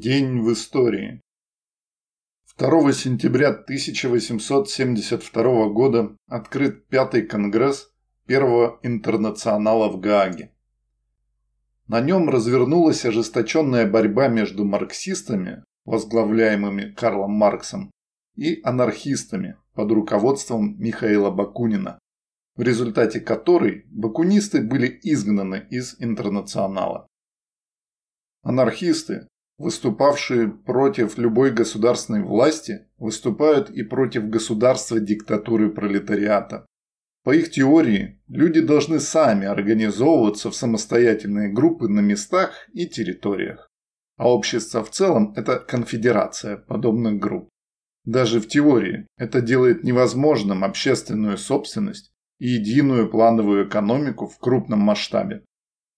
День в истории. 2 сентября 1872 года открыт Пятый конгресс Первого интернационала в Гааге. На нем развернулась ожесточенная борьба между марксистами, возглавляемыми Карлом Марксом, и анархистами под руководством Михаила Бакунина, в результате которой бакунисты были изгнаны из интернационала. Анархисты, Выступавшие против любой государственной власти выступают и против государства диктатуры пролетариата. По их теории, люди должны сами организовываться в самостоятельные группы на местах и территориях. А общество в целом – это конфедерация подобных групп. Даже в теории это делает невозможным общественную собственность и единую плановую экономику в крупном масштабе.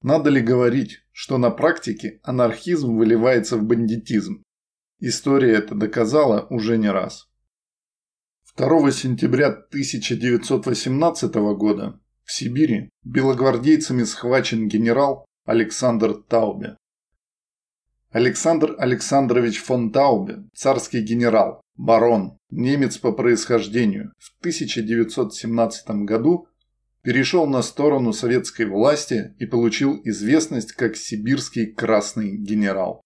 Надо ли говорить, что на практике анархизм выливается в бандитизм? История это доказала уже не раз. 2 сентября 1918 года в Сибири белогвардейцами схвачен генерал Александр Таубе. Александр Александрович фон Таубе, царский генерал, барон, немец по происхождению, в 1917 году перешел на сторону советской власти и получил известность как сибирский красный генерал.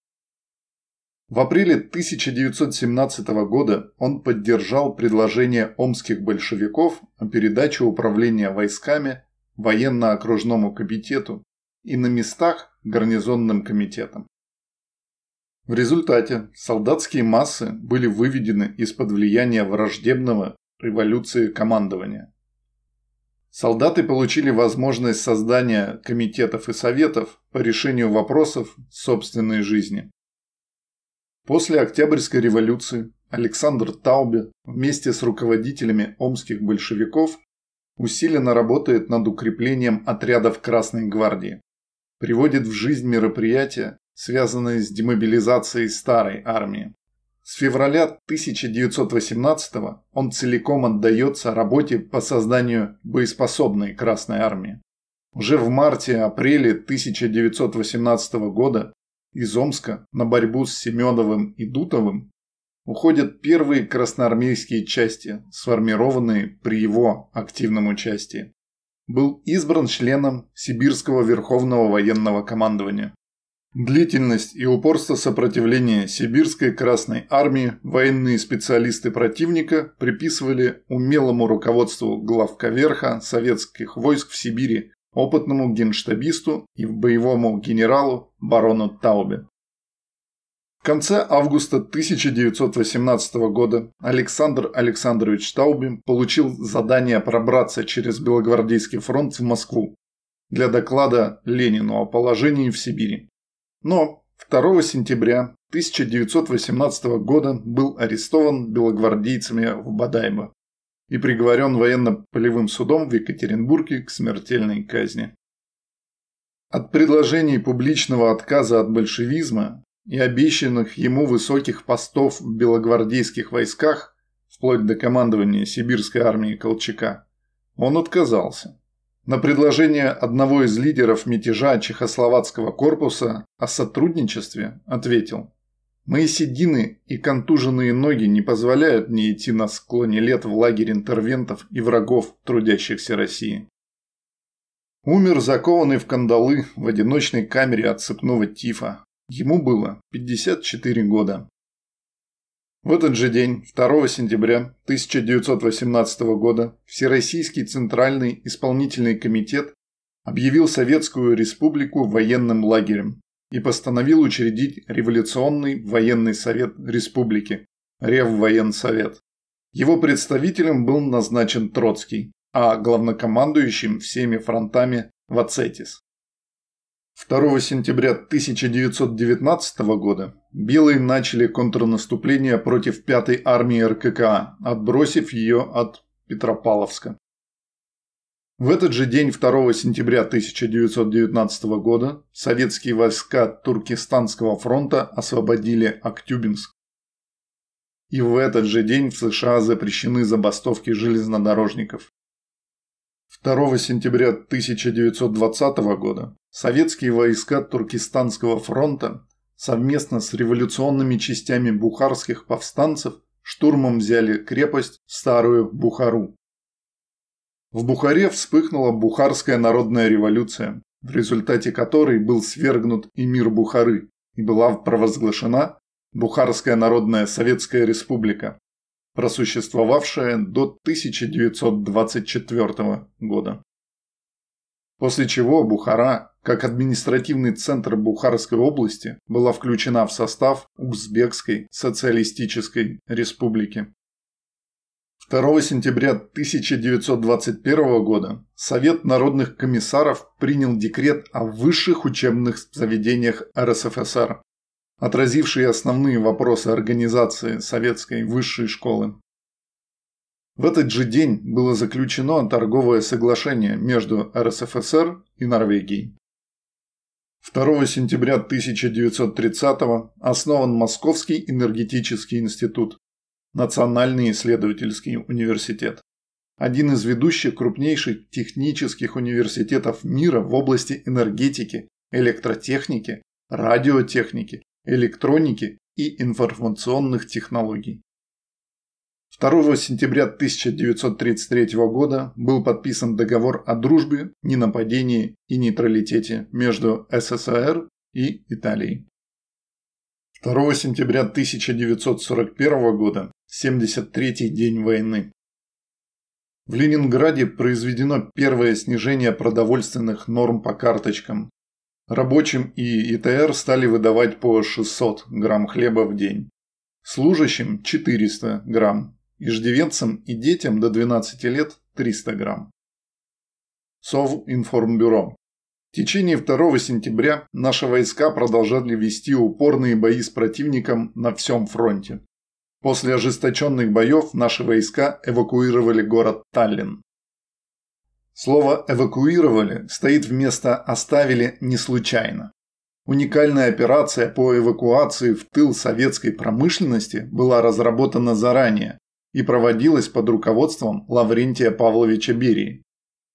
В апреле 1917 года он поддержал предложение омских большевиков о передаче управления войсками военно-окружному комитету и на местах гарнизонным комитетом. В результате солдатские массы были выведены из-под влияния враждебного революции командования. Солдаты получили возможность создания комитетов и советов по решению вопросов собственной жизни. После Октябрьской революции Александр Таубе вместе с руководителями омских большевиков усиленно работает над укреплением отрядов Красной гвардии, приводит в жизнь мероприятия, связанные с демобилизацией старой армии. С февраля 1918 он целиком отдается работе по созданию боеспособной Красной Армии. Уже в марте-апреле 1918 года из Омска на борьбу с Семеновым и Дутовым уходят первые красноармейские части, сформированные при его активном участии. Был избран членом Сибирского Верховного военного командования. Длительность и упорство сопротивления Сибирской Красной Армии военные специалисты противника приписывали умелому руководству главковерха советских войск в Сибири, опытному генштабисту и боевому генералу барону Таубе. В конце августа 1918 года Александр Александрович Таубе получил задание пробраться через Белогвардейский фронт в Москву для доклада Ленину о положении в Сибири. Но 2 сентября 1918 года был арестован белогвардейцами в Бадайбо и приговорен военно-полевым судом в Екатеринбурге к смертельной казни. От предложений публичного отказа от большевизма и обещанных ему высоких постов в белогвардейских войсках, вплоть до командования сибирской армии Колчака, он отказался. На предложение одного из лидеров мятежа Чехословацкого корпуса о сотрудничестве ответил «Мои седины и контуженные ноги не позволяют мне идти на склоне лет в лагерь интервентов и врагов, трудящихся России». Умер закованный в кандалы в одиночной камере от цепного тифа. Ему было 54 года. В этот же день, 2 сентября 1918 года, Всероссийский Центральный Исполнительный Комитет объявил Советскую Республику военным лагерем и постановил учредить Революционный военный совет республики, Реввоенсовет. Его представителем был назначен Троцкий, а главнокомандующим всеми фронтами – Вацетис. 2 сентября 1919 года белые начали контрнаступление против 5-й армии РККА, отбросив ее от Петропавловска. В этот же день 2 сентября 1919 года советские войска Туркестанского фронта освободили Актюбинск. И в этот же день в США запрещены забастовки железнодорожников. 2 сентября 1920 года советские войска Туркестанского фронта совместно с революционными частями бухарских повстанцев штурмом взяли крепость Старую Бухару. В Бухаре вспыхнула Бухарская народная революция, в результате которой был свергнут и мир Бухары и была провозглашена Бухарская Народная Советская Республика, просуществовавшая до 1924 года после чего Бухара, как административный центр Бухарской области, была включена в состав Узбекской социалистической республики. 2 сентября 1921 года Совет народных комиссаров принял декрет о высших учебных заведениях РСФСР, отразивший основные вопросы организации советской высшей школы. В этот же день было заключено торговое соглашение между РСФСР и Норвегией. 2 сентября 1930 основан Московский энергетический институт, Национальный исследовательский университет. Один из ведущих крупнейших технических университетов мира в области энергетики, электротехники, радиотехники, электроники и информационных технологий. 2 сентября 1933 года был подписан договор о дружбе, ненападении и нейтралитете между СССР и Италией. 2 сентября 1941 года, 73-й день войны. В Ленинграде произведено первое снижение продовольственных норм по карточкам. Рабочим и ИТР стали выдавать по 600 грамм хлеба в день, служащим 400 грамм иждивенцам и детям до 12 лет 300 грамм. Совинформбюро. В течение 2 сентября наши войска продолжали вести упорные бои с противником на всем фронте. После ожесточенных боев наши войска эвакуировали город Таллин. Слово «эвакуировали» стоит вместо «оставили» не случайно. Уникальная операция по эвакуации в тыл советской промышленности была разработана заранее, и проводилась под руководством Лаврентия Павловича Берии.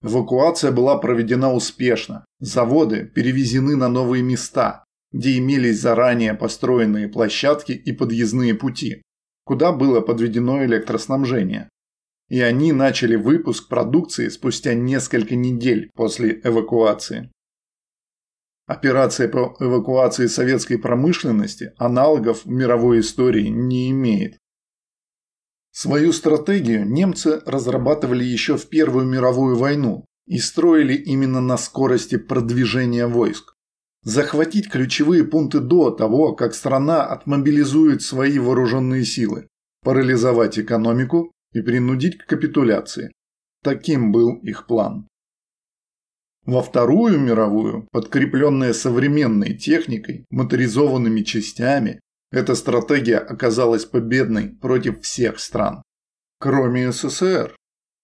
Эвакуация была проведена успешно, заводы перевезены на новые места, где имелись заранее построенные площадки и подъездные пути, куда было подведено электроснабжение. И они начали выпуск продукции спустя несколько недель после эвакуации. Операция по эвакуации советской промышленности аналогов в мировой истории не имеет. Свою стратегию немцы разрабатывали еще в Первую мировую войну и строили именно на скорости продвижения войск. Захватить ключевые пункты до того, как страна отмобилизует свои вооруженные силы, парализовать экономику и принудить к капитуляции. Таким был их план. Во Вторую мировую, подкрепленная современной техникой, моторизованными частями эта стратегия оказалась победной против всех стран, кроме СССР.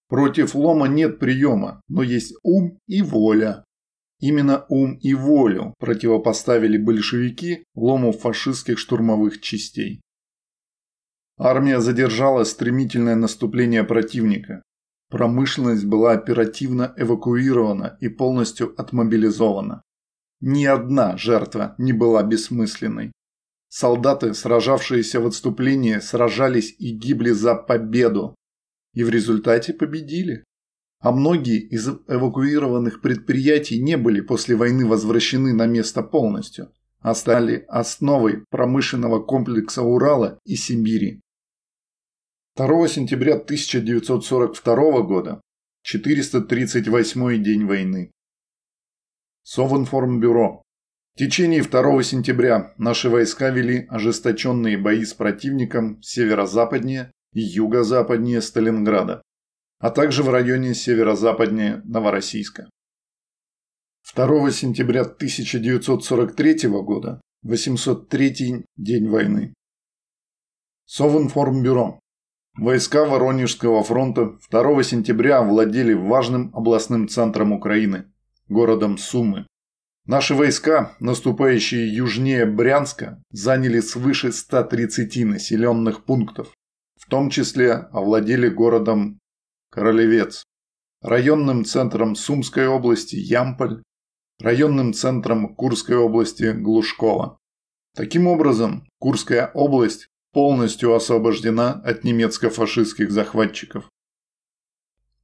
Против лома нет приема, но есть ум и воля. Именно ум и волю противопоставили большевики лому фашистских штурмовых частей. Армия задержала стремительное наступление противника. Промышленность была оперативно эвакуирована и полностью отмобилизована. Ни одна жертва не была бессмысленной. Солдаты, сражавшиеся в отступлении, сражались и гибли за победу. И в результате победили. А многие из эвакуированных предприятий не были после войны возвращены на место полностью, а стали основой промышленного комплекса Урала и Сибири. 2 сентября 1942 года, 438 день войны. Совинформбюро. В течение 2 сентября наши войска вели ожесточенные бои с противником северо-западнее и юго-западнее Сталинграда, а также в районе северо-западнее Новороссийска. 2 сентября 1943 года, 803 день войны. Совинформбюро. Войска Воронежского фронта 2 сентября овладели важным областным центром Украины, городом Сумы. Наши войска, наступающие южнее Брянска, заняли свыше 130 населенных пунктов, в том числе овладели городом Королевец, районным центром Сумской области Ямполь, районным центром Курской области Глушкова. Таким образом, Курская область полностью освобождена от немецко-фашистских захватчиков.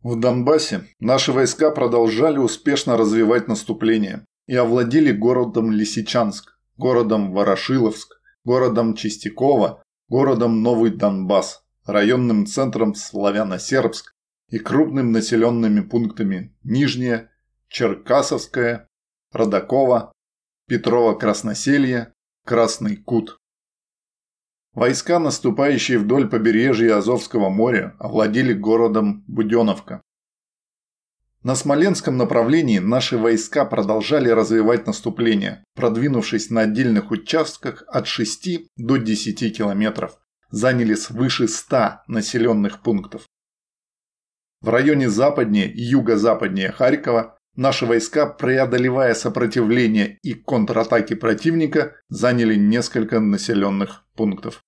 В Донбассе наши войска продолжали успешно развивать наступление, и овладели городом Лисичанск, городом Ворошиловск, городом Чистякова, городом Новый Донбасс, районным центром Славяно-Сербск и крупными населенными пунктами Нижнее, Черкасовское, Родаково, Петрово-Красноселье, Красный Кут. Войска, наступающие вдоль побережья Азовского моря, овладели городом Буденовка. На Смоленском направлении наши войска продолжали развивать наступление, продвинувшись на отдельных участках от 6 до 10 километров. Заняли свыше 100 населенных пунктов. В районе западнее и юго-западнее Харькова наши войска, преодолевая сопротивление и контратаки противника, заняли несколько населенных пунктов.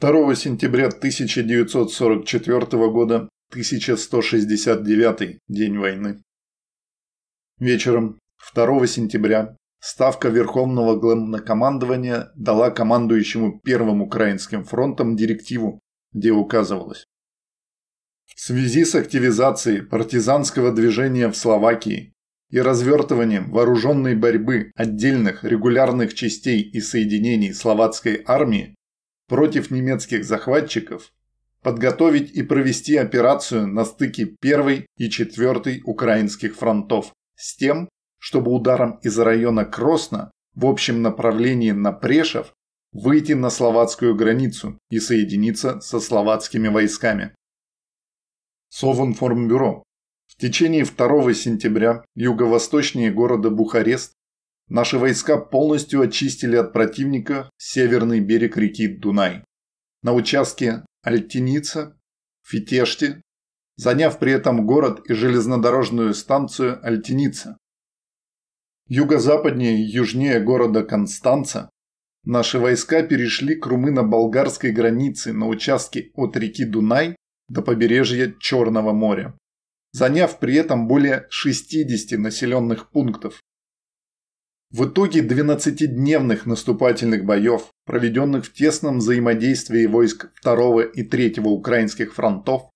2 сентября 1944 года 1169 день войны. Вечером 2 сентября Ставка Верховного Главнокомандования дала командующему Первым Украинским фронтом директиву, где указывалось. В связи с активизацией партизанского движения в Словакии и развертыванием вооруженной борьбы отдельных регулярных частей и соединений словацкой армии против немецких захватчиков подготовить и провести операцию на стыке 1 и 4 украинских фронтов с тем, чтобы ударом из района Кросна в общем направлении на Прешев выйти на словацкую границу и соединиться со словацкими войсками. Совинформбюро. В течение 2 сентября юго-восточнее города Бухарест наши войска полностью очистили от противника северный берег реки Дунай. На участке Альтиница, Фитешти, заняв при этом город и железнодорожную станцию Альтиница. Юго-западнее и южнее города Констанца наши войска перешли к румыно-болгарской границе на участке от реки Дунай до побережья Черного моря, заняв при этом более 60 населенных пунктов, в итоге 12-дневных наступательных боев, проведенных в тесном взаимодействии войск 2 и 3 украинских фронтов,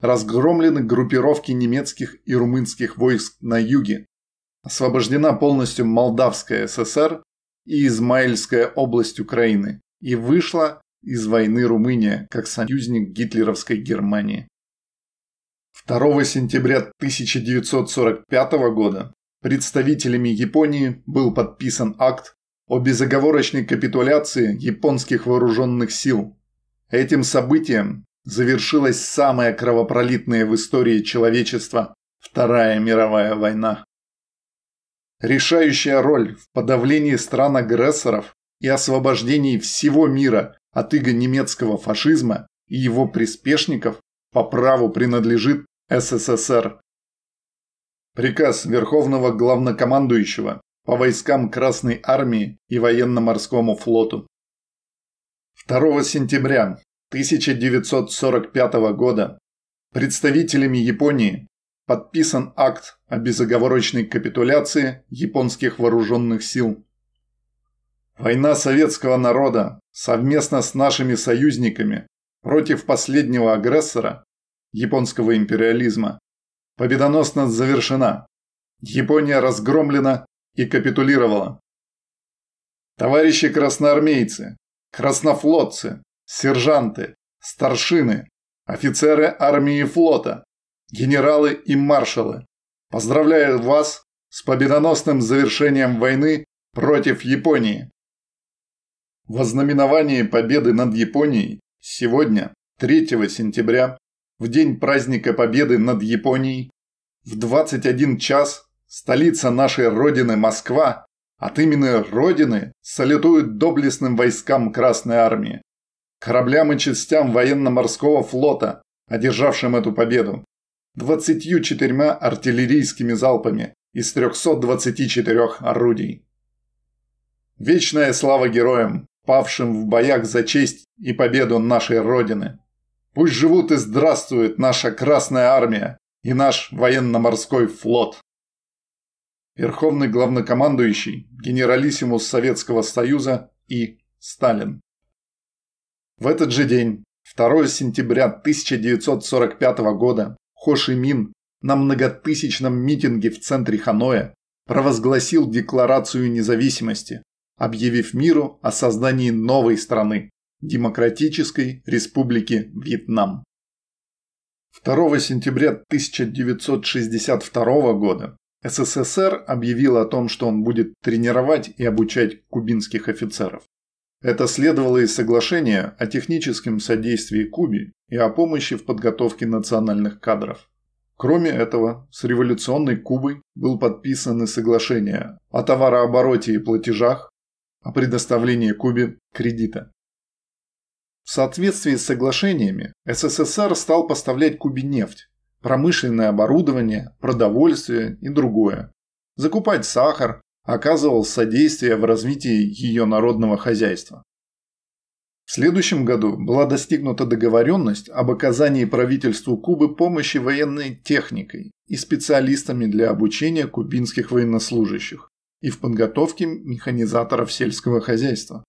разгромлены группировки немецких и румынских войск на юге, освобождена полностью Молдавская ССР и Измаильская область Украины и вышла из войны Румыния как союзник гитлеровской Германии. 2 сентября 1945 года представителями Японии был подписан акт о безоговорочной капитуляции японских вооруженных сил. Этим событием завершилась самая кровопролитная в истории человечества Вторая мировая война. Решающая роль в подавлении стран-агрессоров и освобождении всего мира от иго немецкого фашизма и его приспешников по праву принадлежит СССР. Приказ Верховного Главнокомандующего по войскам Красной Армии и Военно-морскому флоту. 2 сентября 1945 года представителями Японии подписан акт о безоговорочной капитуляции японских вооруженных сил. Война советского народа совместно с нашими союзниками против последнего агрессора, японского империализма, победоносно завершена. Япония разгромлена и капитулировала. Товарищи красноармейцы, краснофлотцы, сержанты, старшины, офицеры армии и флота, генералы и маршалы, поздравляю вас с победоносным завершением войны против Японии. Вознаменование победы над Японией сегодня, 3 сентября в день праздника Победы над Японией, в 21 час столица нашей Родины Москва от имени Родины салютует доблестным войскам Красной Армии, кораблям и частям военно-морского флота, одержавшим эту победу, 24 артиллерийскими залпами из 324 орудий. Вечная слава героям, павшим в боях за честь и победу нашей Родины! Пусть живут и здравствует наша Красная Армия и наш военно-морской флот. Верховный главнокомандующий, генералиссимус Советского Союза и Сталин. В этот же день, 2 сентября 1945 года, Хо Ши Мин на многотысячном митинге в центре Ханоя провозгласил Декларацию независимости, объявив миру о создании новой страны Демократической Республики Вьетнам. 2 сентября 1962 года СССР объявил о том, что он будет тренировать и обучать кубинских офицеров. Это следовало из соглашения о техническом содействии Кубе и о помощи в подготовке национальных кадров. Кроме этого, с революционной Кубой был подписаны соглашения о товарообороте и платежах, о предоставлении Кубе кредита. В соответствии с соглашениями СССР стал поставлять Кубе нефть, промышленное оборудование, продовольствие и другое. Закупать сахар, оказывал содействие в развитии ее народного хозяйства. В следующем году была достигнута договоренность об оказании правительству Кубы помощи военной техникой и специалистами для обучения кубинских военнослужащих и в подготовке механизаторов сельского хозяйства.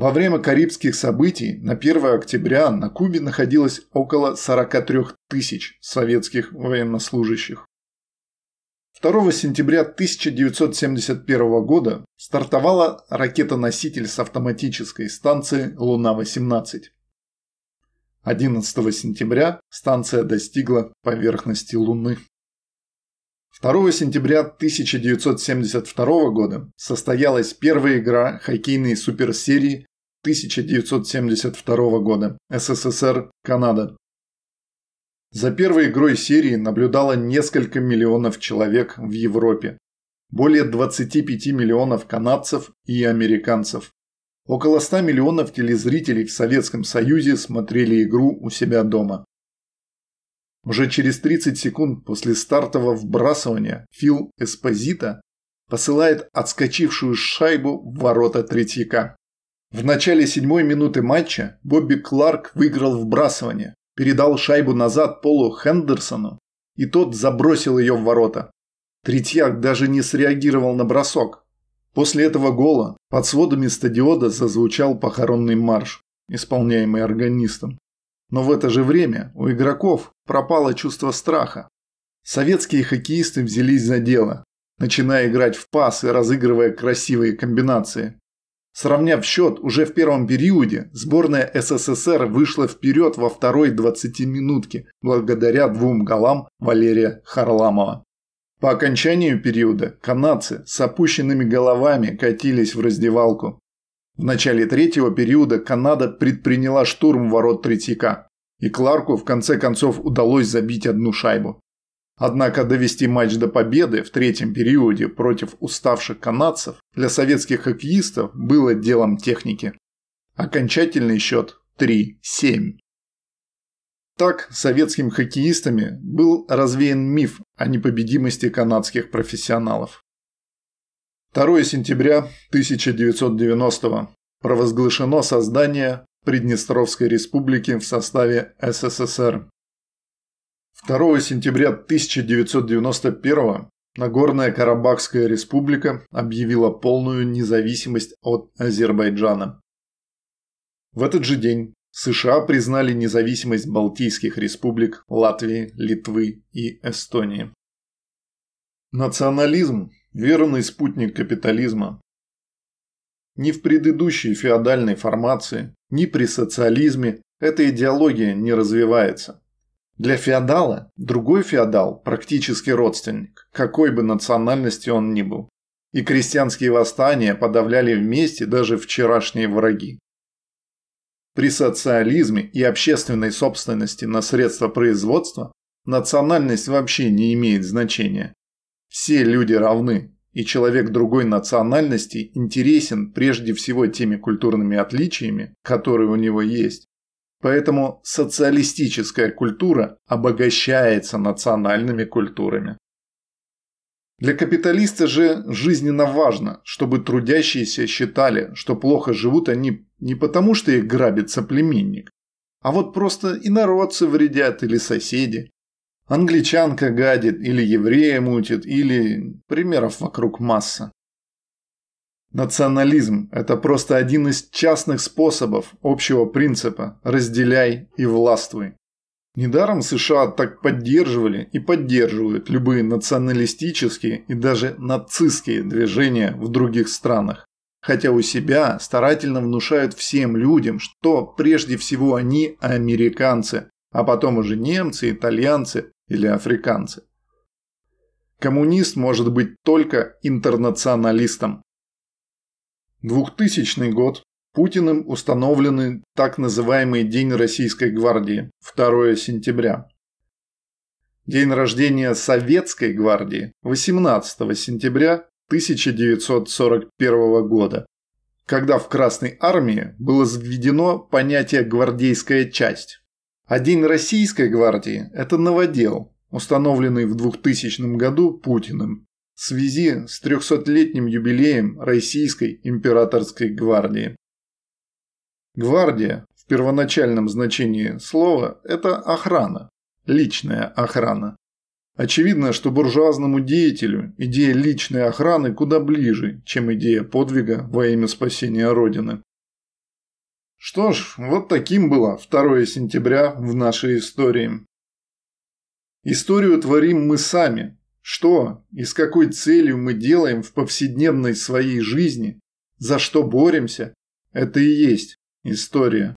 Во время карибских событий на 1 октября на Кубе находилось около 43 тысяч советских военнослужащих. 2 сентября 1971 года стартовала ракета-носитель с автоматической станции «Луна-18». 11 сентября станция достигла поверхности Луны. 2 сентября 1972 года состоялась первая игра хоккейной суперсерии 1972 года. СССР, Канада. За первой игрой серии наблюдало несколько миллионов человек в Европе. Более 25 миллионов канадцев и американцев. Около 100 миллионов телезрителей в Советском Союзе смотрели игру у себя дома. Уже через 30 секунд после стартового вбрасывания Фил Эспозита посылает отскочившую шайбу в ворота Третьяка. В начале седьмой минуты матча Бобби Кларк выиграл вбрасывание, передал шайбу назад Полу Хендерсону, и тот забросил ее в ворота. Третьяк даже не среагировал на бросок. После этого гола под сводами стадиона зазвучал похоронный марш, исполняемый органистом. Но в это же время у игроков пропало чувство страха. Советские хоккеисты взялись за дело, начиная играть в пас и разыгрывая красивые комбинации. Сравняв счет, уже в первом периоде сборная СССР вышла вперед во второй 20-минутке благодаря двум голам Валерия Харламова. По окончанию периода канадцы с опущенными головами катились в раздевалку. В начале третьего периода Канада предприняла штурм ворот Третьяка, и Кларку в конце концов удалось забить одну шайбу. Однако довести матч до победы в третьем периоде против уставших канадцев для советских хоккеистов было делом техники. Окончательный счет 3-7. Так советским хоккеистами был развеян миф о непобедимости канадских профессионалов. 2 сентября 1990 провозглашено создание Приднестровской республики в составе СССР. 2 сентября 1991 Нагорная Карабахская республика объявила полную независимость от Азербайджана. В этот же день США признали независимость Балтийских республик Латвии, Литвы и Эстонии. Национализм – верный спутник капитализма. Ни в предыдущей феодальной формации, ни при социализме эта идеология не развивается. Для феодала другой феодал – практически родственник, какой бы национальности он ни был. И крестьянские восстания подавляли вместе даже вчерашние враги. При социализме и общественной собственности на средства производства национальность вообще не имеет значения. Все люди равны, и человек другой национальности интересен прежде всего теми культурными отличиями, которые у него есть. Поэтому социалистическая культура обогащается национальными культурами. Для капиталиста же жизненно важно, чтобы трудящиеся считали, что плохо живут они не потому, что их грабит соплеменник, а вот просто инородцы вредят или соседи. Англичанка гадит, или еврея мутит, или примеров вокруг масса. Национализм – это просто один из частных способов общего принципа «разделяй и властвуй». Недаром США так поддерживали и поддерживают любые националистические и даже нацистские движения в других странах. Хотя у себя старательно внушают всем людям, что прежде всего они американцы, а потом уже немцы, итальянцы или африканцы. Коммунист может быть только интернационалистом, 2000 год. Путиным установлены так называемый День Российской Гвардии, 2 сентября. День рождения Советской Гвардии, 18 сентября 1941 года, когда в Красной Армии было заведено понятие «гвардейская часть». А День Российской Гвардии – это новодел, установленный в 2000 году Путиным в связи с 300-летним юбилеем Российской императорской гвардии. Гвардия в первоначальном значении слова – это охрана, личная охрана. Очевидно, что буржуазному деятелю идея личной охраны куда ближе, чем идея подвига во имя спасения Родины. Что ж, вот таким было 2 сентября в нашей истории. Историю творим мы сами, что и с какой целью мы делаем в повседневной своей жизни, за что боремся, это и есть история.